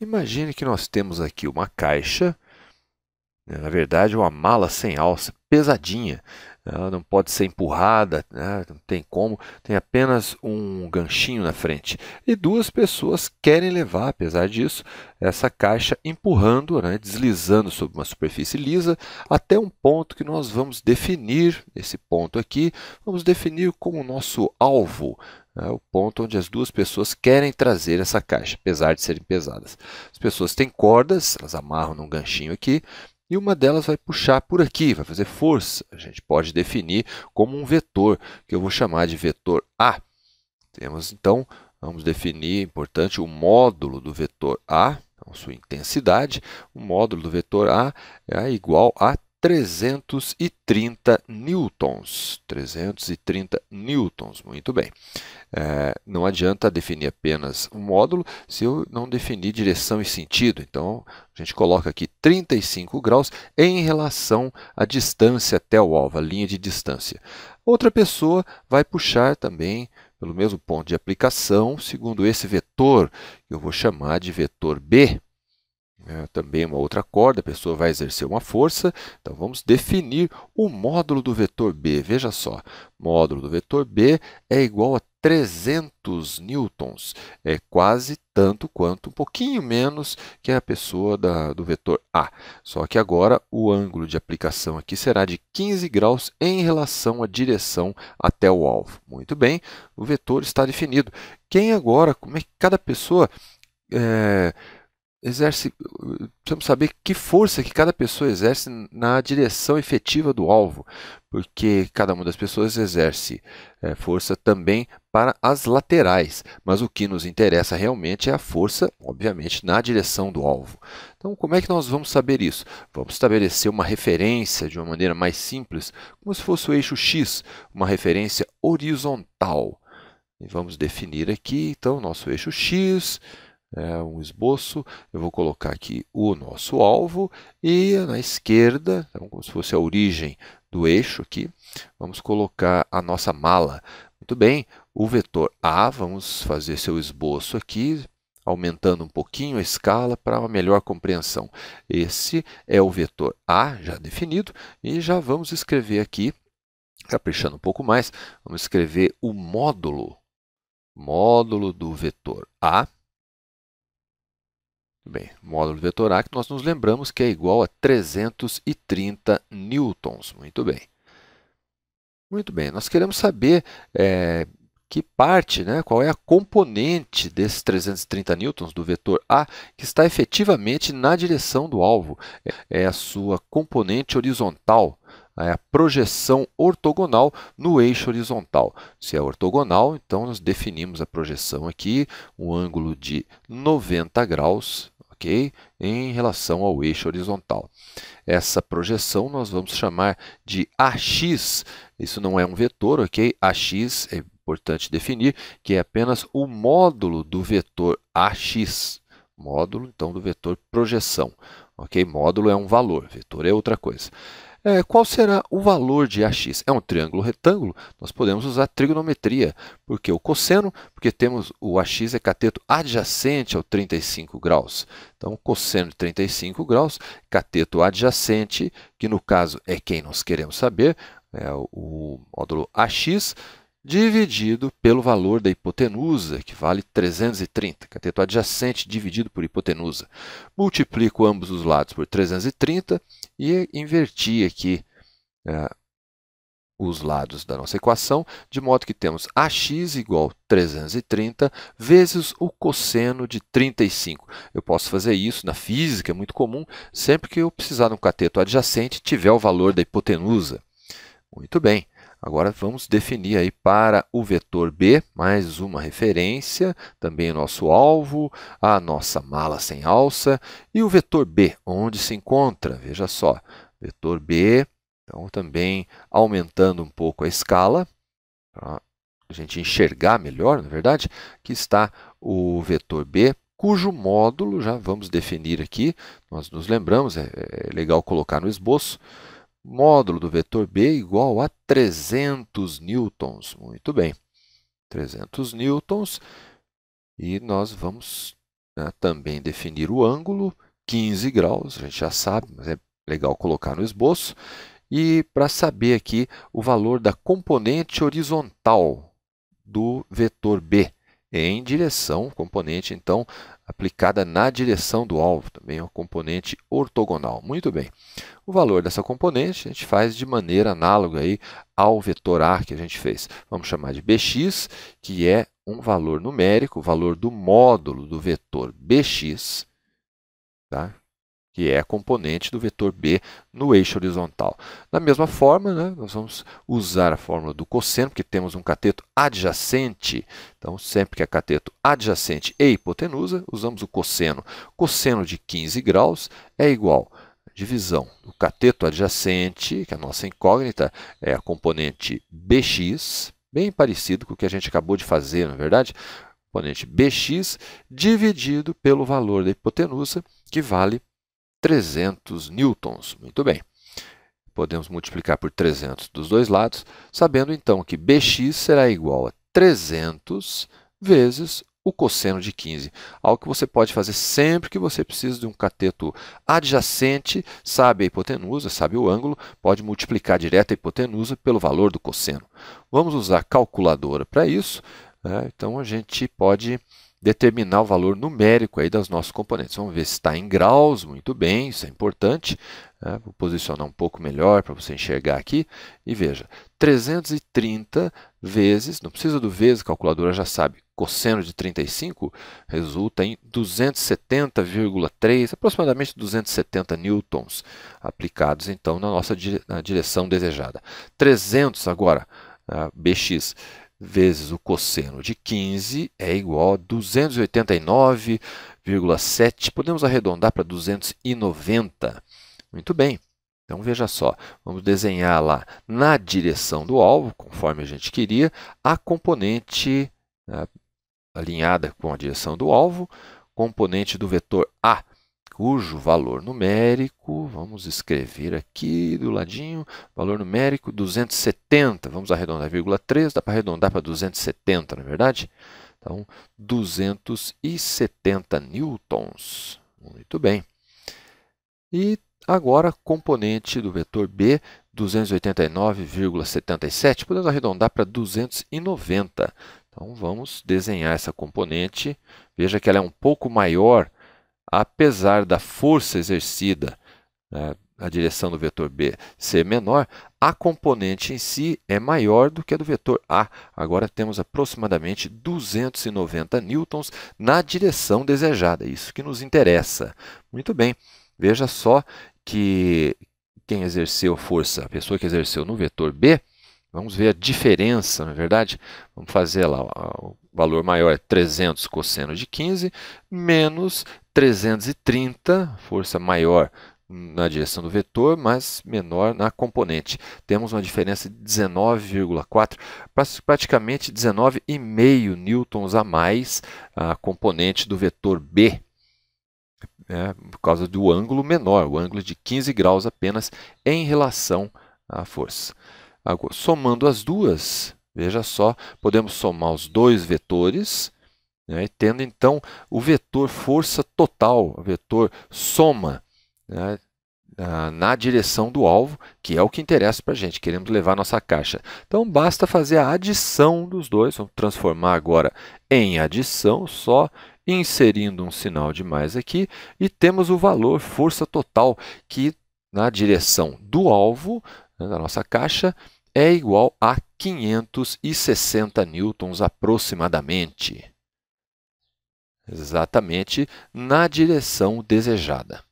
Imagine que nós temos aqui uma caixa, né, na verdade, uma mala sem alça, pesadinha. Ela não pode ser empurrada, né, não tem como, tem apenas um ganchinho na frente. E duas pessoas querem levar, apesar disso, essa caixa empurrando, né, deslizando sobre uma superfície lisa até um ponto que nós vamos definir, esse ponto aqui, vamos definir como o nosso alvo é o ponto onde as duas pessoas querem trazer essa caixa, apesar de serem pesadas. As pessoas têm cordas, elas amarram num ganchinho aqui, e uma delas vai puxar por aqui, vai fazer força. A gente pode definir como um vetor, que eu vou chamar de vetor A. Temos, então, vamos definir, importante, o módulo do vetor A, então, sua intensidade. O módulo do vetor A é igual a 330 newtons. 330 newtons, muito bem. É, não adianta definir apenas um módulo se eu não definir direção e sentido. Então, a gente coloca aqui 35 graus em relação à distância até o alvo, a linha de distância. Outra pessoa vai puxar também pelo mesmo ponto de aplicação, segundo esse vetor, que eu vou chamar de vetor B. É, também uma outra corda, a pessoa vai exercer uma força. Então, vamos definir o módulo do vetor B. Veja só, módulo do vetor B é igual a 300 newtons. É quase tanto quanto, um pouquinho menos que a pessoa da, do vetor A. Só que agora o ângulo de aplicação aqui será de 15 graus em relação à direção até o alvo. Muito bem, o vetor está definido. Quem agora, como é que cada pessoa... É, exerce, precisamos saber que força que cada pessoa exerce na direção efetiva do alvo, porque cada uma das pessoas exerce é, força também para as laterais, mas o que nos interessa realmente é a força, obviamente, na direção do alvo. Então, como é que nós vamos saber isso? Vamos estabelecer uma referência de uma maneira mais simples, como se fosse o eixo x, uma referência horizontal. E vamos definir aqui, então, o nosso eixo x, é, um esboço. Eu vou colocar aqui o nosso alvo e na esquerda, então, como se fosse a origem do eixo aqui, vamos colocar a nossa mala. Muito bem, o vetor A, vamos fazer seu esboço aqui, aumentando um pouquinho a escala para uma melhor compreensão. Esse é o vetor A já definido e já vamos escrever aqui, caprichando um pouco mais, vamos escrever o módulo, módulo do vetor A Bem, módulo vetor A que nós nos lembramos que é igual a 330 newtons. Muito bem. Muito bem, nós queremos saber é, que parte, né, qual é a componente desses 330 newtons do vetor A que está efetivamente na direção do alvo. É, é a sua componente horizontal, é a projeção ortogonal no eixo horizontal. Se é ortogonal, então nós definimos a projeção aqui, um ângulo de 90 graus em relação ao eixo horizontal. Essa projeção nós vamos chamar de AX. Isso não é um vetor, ok? AX é importante definir que é apenas o módulo do vetor AX. Módulo, então, do vetor projeção. Ok? Módulo é um valor, vetor é outra coisa. É, qual será o valor de ax? É um triângulo retângulo? Nós podemos usar trigonometria, porque o cosseno, porque temos o ax é cateto adjacente ao 35 graus. Então, cosseno de 35 graus, cateto adjacente, que no caso é quem nós queremos saber, é o módulo ax, dividido pelo valor da hipotenusa, que vale 330, cateto adjacente dividido por hipotenusa. Multiplico ambos os lados por 330, e inverti aqui eh, os lados da nossa equação, de modo que temos ax igual a 330 vezes o cosseno de 35. Eu posso fazer isso na física, é muito comum, sempre que eu precisar de um cateto adjacente tiver o valor da hipotenusa. Muito bem. Agora vamos definir aí para o vetor B mais uma referência, também o nosso alvo, a nossa mala sem alça e o vetor B, onde se encontra. Veja só, vetor B, então também aumentando um pouco a escala para a gente enxergar melhor, na é verdade, que está o vetor B cujo módulo já vamos definir aqui. Nós nos lembramos, é, é legal colocar no esboço módulo do vetor B igual a 300 newtons. Muito bem, 300 newtons. E nós vamos né, também definir o ângulo, 15 graus, a gente já sabe, mas é legal colocar no esboço. E para saber aqui o valor da componente horizontal do vetor B em direção, componente então aplicada na direção do alvo, também é uma componente ortogonal. Muito bem. O valor dessa componente a gente faz de maneira análoga aí ao vetor A que a gente fez. Vamos chamar de bx, que é um valor numérico, o valor do módulo do vetor bx, tá? que é componente do vetor b no eixo horizontal. Da mesma forma, né, nós vamos usar a fórmula do cosseno, porque temos um cateto adjacente. Então, sempre que é cateto adjacente e hipotenusa, usamos o cosseno. Cosseno de 15 graus é igual divisão do cateto adjacente, que é a nossa incógnita é a componente bx, bem parecido com o que a gente acabou de fazer, na é verdade, componente bx dividido pelo valor da hipotenusa, que vale 300 newtons. Muito bem. Podemos multiplicar por 300 dos dois lados, sabendo então que bx será igual a 300 vezes o cosseno de 15, algo que você pode fazer sempre que você precisa de um cateto adjacente, sabe a hipotenusa, sabe o ângulo, pode multiplicar direto a hipotenusa pelo valor do cosseno. Vamos usar calculadora para isso, né? então a gente pode determinar o valor numérico aí das nossas componentes. Vamos ver se está em graus, muito bem, isso é importante. Né? Vou posicionar um pouco melhor para você enxergar aqui. E veja, 330 vezes, não precisa do vezes, a calculadora já sabe, cosseno de 35 resulta em 270,3, aproximadamente 270 newtons aplicados então na nossa dire na direção desejada. 300 agora, né, BX vezes o cosseno de 15 é igual a 289,7. Podemos arredondar para 290. Muito bem. Então, veja só, vamos desenhar lá na direção do alvo, conforme a gente queria, a componente alinhada com a direção do alvo, componente do vetor A, cujo valor numérico, vamos escrever aqui do ladinho, valor numérico 270, vamos arredondar vírgula 3, dá para arredondar para 270, na é verdade? Então, 270 newtons. Muito bem. E agora, componente do vetor B, 289,77, podemos arredondar para 290. Então, vamos desenhar essa componente. Veja que ela é um pouco maior apesar da força exercida né, na direção do vetor B ser menor, a componente em si é maior do que a do vetor A. Agora temos aproximadamente 290 newtons na direção desejada, é isso que nos interessa. Muito bem, veja só que quem exerceu força, a pessoa que exerceu no vetor B, vamos ver a diferença, não é verdade? Vamos fazer lá, o valor maior é 300 cosseno de 15, menos 330, força maior na direção do vetor, mas menor na componente. Temos uma diferença de 19,4, praticamente 19,5 newtons a mais a componente do vetor B, né, por causa do ângulo menor, o ângulo de 15 graus apenas em relação à força. Agora, somando as duas, veja só, podemos somar os dois vetores, né? Tendo então o vetor força total, o vetor soma né? na direção do alvo, que é o que interessa para a gente, queremos levar nossa caixa. Então basta fazer a adição dos dois, vamos transformar agora em adição, só inserindo um sinal de mais aqui, e temos o valor força total, que na direção do alvo, né, da nossa caixa, é igual a 560 newtons aproximadamente exatamente na direção desejada.